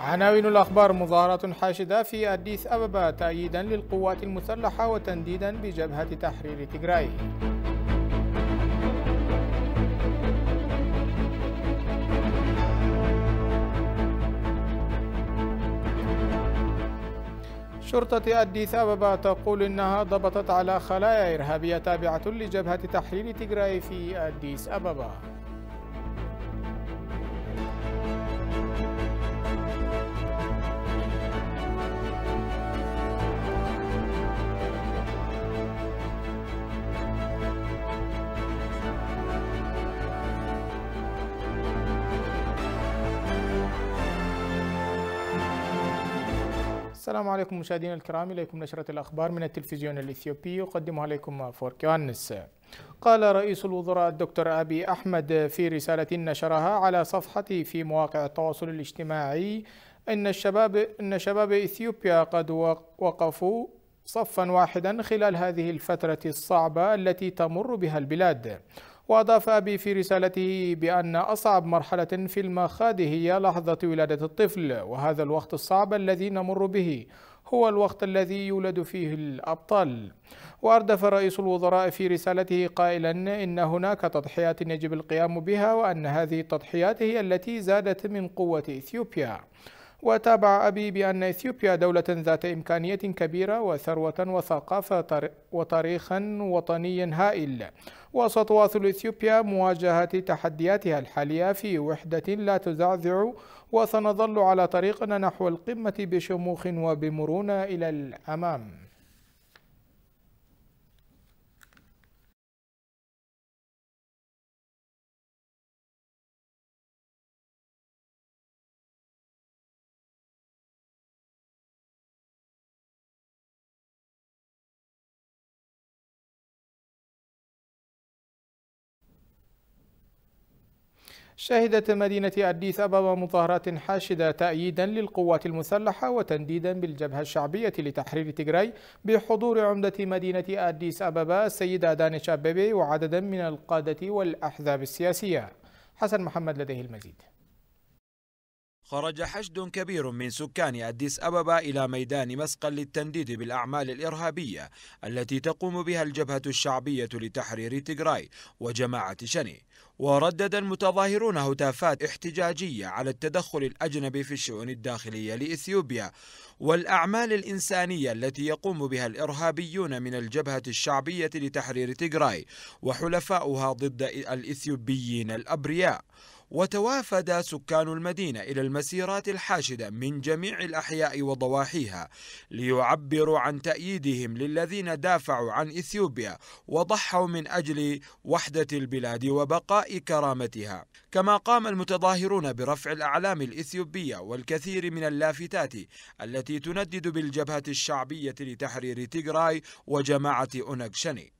عناوين الأخبار مظاهرات حاشدة في أديس أبابا تأييدا للقوات المسلحة وتنديدا بجبهة تحرير تيغراي. شرطة أديس أبابا تقول إنها ضبطت على خلايا إرهابية تابعة لجبهة تحرير تيغراي في أديس أبابا السلام عليكم مشاهدينا الكرام إليكم نشرة الأخبار من التلفزيون الإثيوبي يقدمها لكم فورك يوهانس قال رئيس الوزراء الدكتور أبي أحمد في رسالة نشرها على صفحتي في مواقع التواصل الاجتماعي إن الشباب إن شباب إثيوبيا قد وقفوا صفا واحدا خلال هذه الفترة الصعبة التي تمر بها البلاد وأضاف أبي في رسالته بأن أصعب مرحلة في المخاض هي لحظة ولادة الطفل وهذا الوقت الصعب الذي نمر به هو الوقت الذي يولد فيه الأبطال وأردف رئيس الوزراء في رسالته قائلا إن هناك تضحيات يجب القيام بها وأن هذه التضحيات هي التي زادت من قوة إثيوبيا وتابع أبي بأن إثيوبيا دولة ذات إمكانية كبيرة وثروة وثقافة وتاريخا وطني هائل وستواصل إثيوبيا مواجهة تحدياتها الحالية في وحدة لا تزعزع وسنظل على طريقنا نحو القمة بشموخ وبمرونة إلى الأمام شهدت مدينة أديس أبابا مظاهرات حاشدة تأييدا للقوات المسلحة وتنديدا بالجبهة الشعبية لتحرير تجري بحضور عمدة مدينة أديس أبابا السيدة دانش أبيبي وعددا من القادة والأحزاب السياسية حسن محمد لديه المزيد خرج حشد كبير من سكان أديس أبابا إلى ميدان مسقل للتنديد بالأعمال الإرهابية التي تقوم بها الجبهة الشعبية لتحرير تيغراي وجماعة شني وردد المتظاهرون هتافات احتجاجية على التدخل الأجنبي في الشؤون الداخلية لإثيوبيا والأعمال الإنسانية التي يقوم بها الإرهابيون من الجبهة الشعبية لتحرير تيغراي وحلفاؤها ضد الإثيوبيين الأبرياء وتوافد سكان المدينة إلى المسيرات الحاشدة من جميع الأحياء وضواحيها ليعبروا عن تأييدهم للذين دافعوا عن إثيوبيا وضحوا من أجل وحدة البلاد وبقاء كرامتها كما قام المتظاهرون برفع الأعلام الإثيوبية والكثير من اللافتات التي تندد بالجبهة الشعبية لتحرير تيغراي وجماعة أونكشني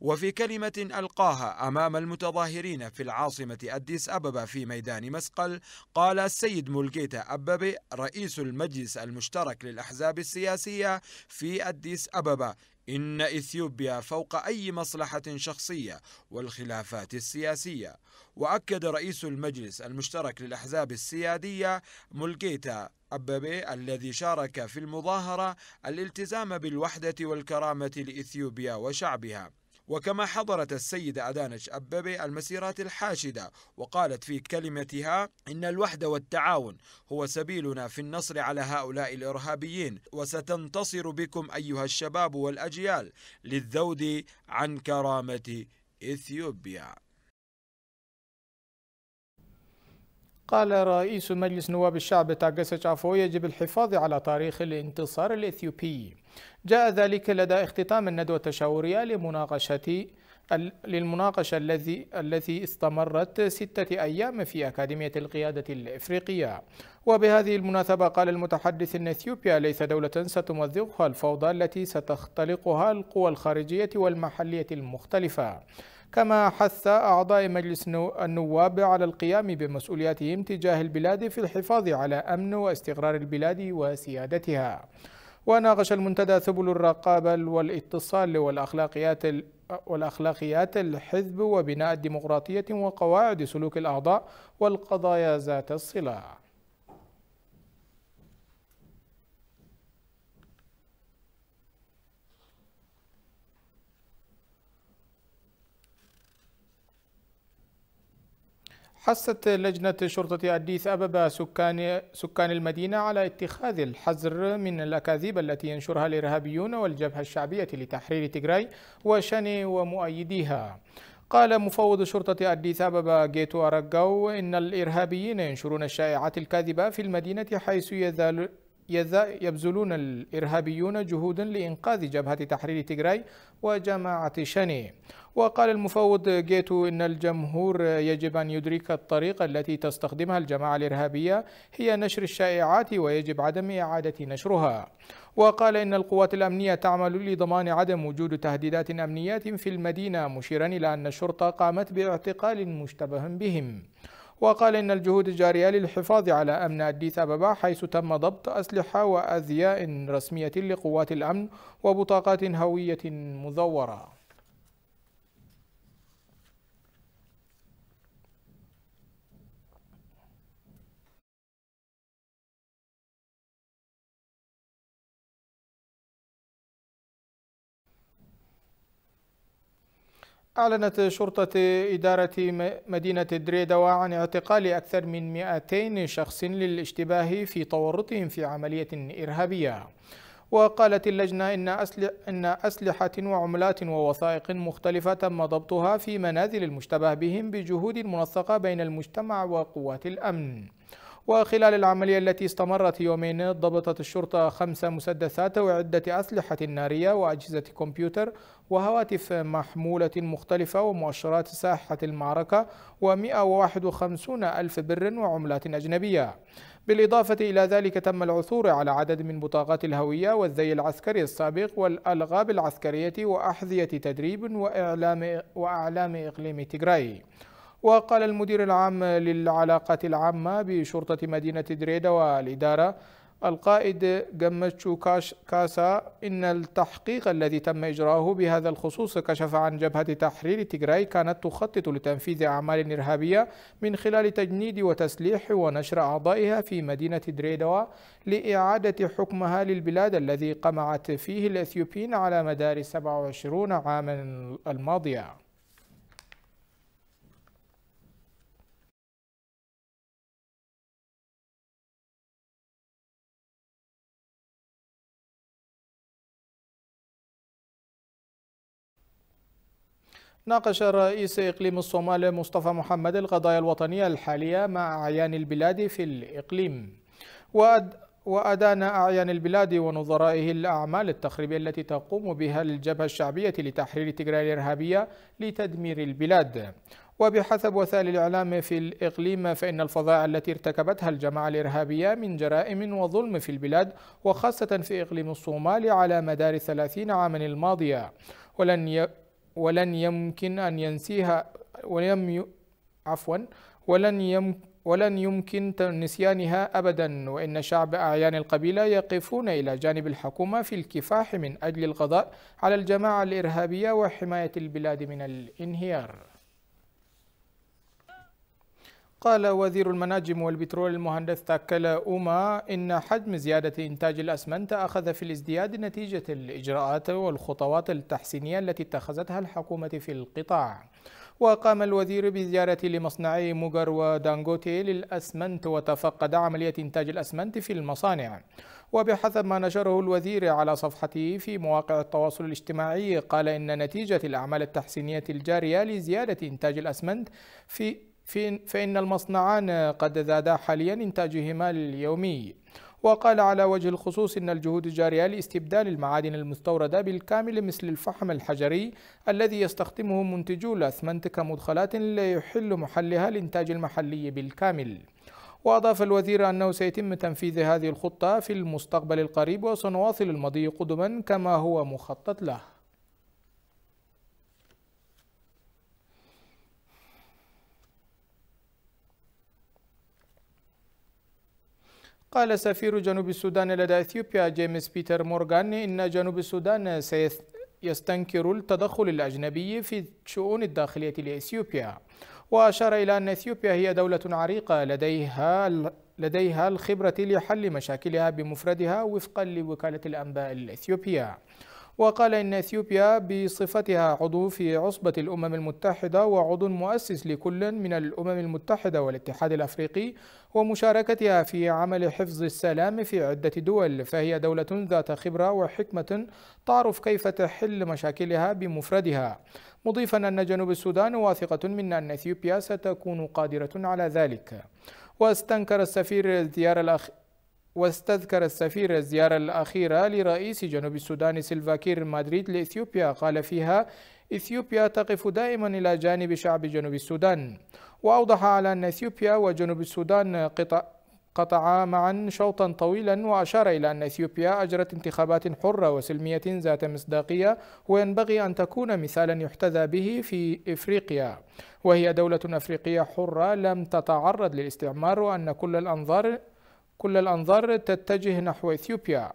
وفي كلمة ألقاها أمام المتظاهرين في العاصمة أديس أبابا في ميدان مسقل قال السيد مولجيتا أبابي رئيس المجلس المشترك للأحزاب السياسية في أديس أبابا إن إثيوبيا فوق أي مصلحة شخصية والخلافات السياسية وأكد رئيس المجلس المشترك للأحزاب السيادية ملقيتا أبابي الذي شارك في المظاهرة الالتزام بالوحدة والكرامة لإثيوبيا وشعبها وكما حضرت السيدة أدانش أببي المسيرات الحاشدة وقالت في كلمتها إن الوحدة والتعاون هو سبيلنا في النصر على هؤلاء الإرهابيين وستنتصر بكم أيها الشباب والأجيال للذود عن كرامة إثيوبيا قال رئيس مجلس نواب الشعب تاغاسا عفو يجب الحفاظ على تاريخ الانتصار الإثيوبي جاء ذلك لدى اختتام الندوة التشاورية لمناقشة للمناقشة الذي التي استمرت ستة أيام في أكاديمية القيادة الإفريقية وبهذه المناسبة قال المتحدث أن إثيوبيا ليس دولة ستمزقها الفوضى التي ستختلقها القوى الخارجية والمحلية المختلفة كما حث أعضاء مجلس النواب على القيام بمسؤولياتهم تجاه البلاد في الحفاظ على أمن واستقرار البلاد وسيادتها وناقش المنتدى سبل الرقابة والاتصال والأخلاقيات والأخلاقيات الحزب وبناء الديمقراطية وقواعد سلوك الأعضاء والقضايا ذات الصلة حثت لجنة شرطة أديس أبابا سكان سكان المدينة على اتخاذ الحذر من الأكاذيب التي ينشرها الإرهابيون والجبهة الشعبية لتحرير تيغراي وشني ومؤيديها. قال مفوض شرطة أديس أبابا جيتو أرجو إن الإرهابيين ينشرون الشائعات الكاذبة في المدينة حيث يزال يبذلون الإرهابيون جهودا لإنقاذ جبهة تحرير تيغراي وجماعة شني وقال المفوض جيتو إن الجمهور يجب أن يدرك الطريقة التي تستخدمها الجماعة الإرهابية هي نشر الشائعات ويجب عدم إعادة نشرها وقال إن القوات الأمنية تعمل لضمان عدم وجود تهديدات أمنية في المدينة مشيرا إلى أن الشرطة قامت باعتقال مشتبه بهم وقال إن الجهود الجارية للحفاظ على أمن أديس أبابا حيث تم ضبط أسلحة وأزياء رسمية لقوات الأمن وبطاقات هوية مزورة أعلنت شرطة إدارة مدينة دريدوا عن اعتقال أكثر من 200 شخص للاشتباه في تورطهم في عملية إرهابية وقالت اللجنة إن, أسلح إن أسلحة وعملات ووثائق مختلفة تم ضبطها في منازل المشتبه بهم بجهود منسقة بين المجتمع وقوات الأمن وخلال العملية التي استمرت يومين ضبطت الشرطة خمس مسدسات وعدة أسلحة نارية وأجهزة كمبيوتر وهواتف محمولة مختلفة ومؤشرات ساحة المعركة و151 ألف بر وعملات أجنبية بالإضافة إلى ذلك تم العثور على عدد من بطاقات الهوية والزي العسكري السابق والألغاب العسكرية وأحذية تدريب وإعلام, وأعلام إقليم تيغراي. وقال المدير العام للعلاقات العامة بشرطة مدينة دريدة والإدارة القائد جمتشو كاش كاسا إن التحقيق الذي تم إجراءه بهذا الخصوص كشف عن جبهة تحرير تيغراي كانت تخطط لتنفيذ أعمال إرهابية من خلال تجنيد وتسليح ونشر أعضائها في مدينة دريدوا لإعادة حكمها للبلاد الذي قمعت فيه الأثيوبيين على مدار 27 عاما الماضية ناقش رئيس إقليم الصومال مصطفى محمد القضايا الوطنية الحالية مع أعيان البلاد في الإقليم وأد وأدان أعيان البلاد ونظرائه الأعمال التخريبية التي تقوم بها الجبهة الشعبية لتحرير تجرار الإرهابية لتدمير البلاد وبحسب وسائل الإعلام في الإقليم فإن الفظائع التي ارتكبتها الجماعة الإرهابية من جرائم وظلم في البلاد وخاصة في إقليم الصومال على مدار 30 عاما الماضية ولن ي... ولن يمكن أن ينسيها ولم ي... عفوا ولن يم... ولن يمكن نسيانها أبدا وإن شعب أعيان القبيلة يقفون إلى جانب الحكومة في الكفاح من أجل القضاء على الجماعة الإرهابية وحماية البلاد من الانهيار قال وزير المناجم والبترول المهندس تاكلا أوما إن حجم زيادة إنتاج الأسمنت أخذ في الازدياد نتيجة الإجراءات والخطوات التحسينية التي اتخذتها الحكومة في القطاع وقام الوزير بزيارة لمصنعي موغر ودانغوتي للأسمنت وتفقد عملية إنتاج الأسمنت في المصانع وبحسب ما نشره الوزير على صفحته في مواقع التواصل الاجتماعي قال إن نتيجة الأعمال التحسينية الجارية لزيادة إنتاج الأسمنت في فإن المصنعان قد زادا حاليا إنتاجهما اليومي وقال على وجه الخصوص أن الجهود الجارية لاستبدال المعادن المستوردة بالكامل مثل الفحم الحجري الذي يستخدمه منتجو الأسمنت كمدخلات ليحل محلها الإنتاج المحلي بالكامل وأضاف الوزير أنه سيتم تنفيذ هذه الخطة في المستقبل القريب وسنواصل المضي قدما كما هو مخطط له قال سفير جنوب السودان لدى إثيوبيا جيمس بيتر مورغان إن جنوب السودان سيستنكر التدخل الأجنبي في الشؤون الداخلية لإثيوبيا وأشار إلى أن إثيوبيا هي دولة عريقة لديها لديها الخبرة لحل مشاكلها بمفردها وفقا لوكالة الأنباء الإثيوبية وقال إن إثيوبيا بصفتها عضو في عصبة الأمم المتحدة وعضو مؤسس لكل من الأمم المتحدة والاتحاد الأفريقي ومشاركتها في عمل حفظ السلام في عدة دول فهي دولة ذات خبرة وحكمة تعرف كيف تحل مشاكلها بمفردها مضيفا أن جنوب السودان واثقة من أن إثيوبيا ستكون قادرة على ذلك واستنكر السفير الزيارة الأخيرة واستذكر السفير الزيارة الأخيرة لرئيس جنوب السودان سيلفاكير كير مدريد لإثيوبيا قال فيها إثيوبيا تقف دائما إلى جانب شعب جنوب السودان وأوضح على أن إثيوبيا وجنوب السودان قطع قطعا معا شوطا طويلا وأشار إلى أن إثيوبيا أجرت انتخابات حرة وسلمية ذات مصداقية وينبغي أن تكون مثالا يحتذى به في إفريقيا وهي دولة أفريقية حرة لم تتعرض للاستعمار وأن كل الأنظار كل الأنظار تتجه نحو إثيوبيا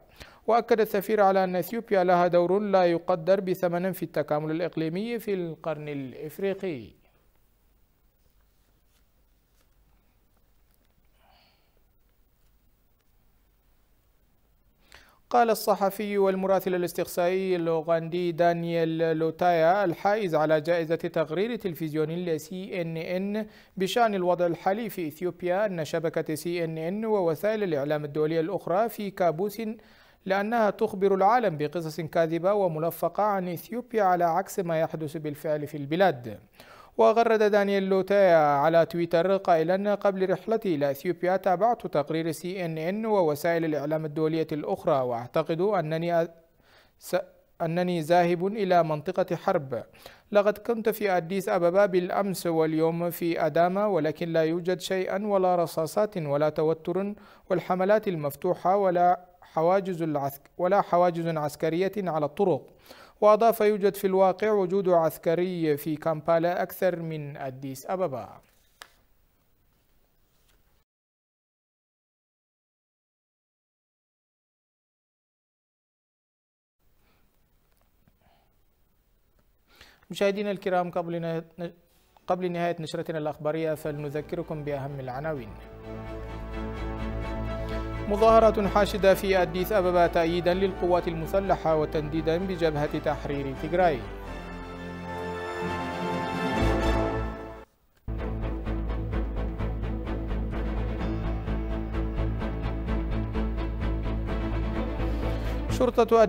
وأكد السفير على أن إثيوبيا لها دور لا يقدر بثمن في التكامل الإقليمي في القرن الإفريقي قال الصحفي والمراسل الاستقصائي الأوغندي دانيال لوتايا الحائز على جائزة تقرير تلفزيوني لسي ان ان بشأن الوضع الحالي في إثيوبيا أن شبكة سي ان ان ووسائل الإعلام الدولية الأخرى في كابوس لأنها تخبر العالم بقصص كاذبة وملفقة عن إثيوبيا على عكس ما يحدث بالفعل في البلاد وغرد دانيال لوتا على تويتر قائلا قبل رحلتي إلى أثيوبيا تابعت تقرير سي إن إن ووسائل الإعلام الدولية الأخرى وأعتقد أنني س... أنني ذاهب إلى منطقة حرب لقد كنت في أديس أبابا بالأمس واليوم في أداما ولكن لا يوجد شيئا ولا رصاصات ولا توتر والحملات المفتوحة ولا حواجز العسك ولا حواجز عسكرية على الطرق وأضاف يوجد في الواقع وجود عسكري في كامبالا أكثر من أديس أبابا مشاهدينا الكرام قبل قبل نهاية نشرتنا الأخبارية فلنذكركم بأهم العناوين مظاهرة حاشدة في أديس أبابا تأييدا للقوات المسلحة وتنديدا بجبهة تحرير تيغراي. شرطة